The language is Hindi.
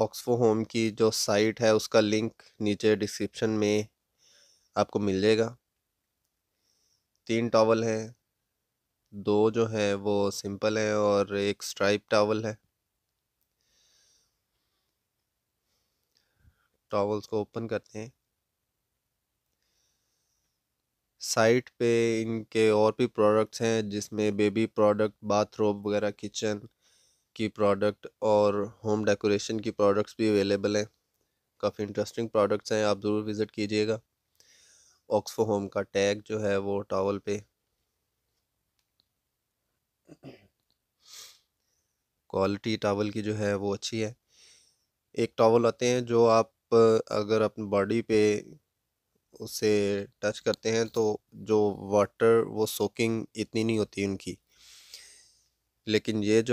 ऑक्सफो होम की जो साइट है उसका लिंक नीचे डिस्क्रिप्शन में आपको मिल जाएगा तीन टॉवल हैं दो जो है वो सिंपल है और एक स्ट्राइप टॉवल है टॉवल्स को ओपन करते हैं साइट पे इनके और भी प्रोडक्ट्स हैं जिसमें बेबी प्रोडक्ट बाथरूम वगैरह किचन की प्रोडक्ट और होम डेकोरेशन की प्रोडक्ट्स भी अवेलेबल हैं काफ़ी इंटरेस्टिंग प्रोडक्ट्स हैं आप ज़रूर विज़िट कीजिएगा ऑक्सफो होम का टैग जो है वो टॉवल पे क्वालिटी टॉवल की जो है वो अच्छी है एक टॉवल आते हैं जो आप अगर अपने बॉडी पे उसे टच करते हैं तो जो वाटर वो सोकिंग इतनी नहीं होती उनकी लेकिन ये जो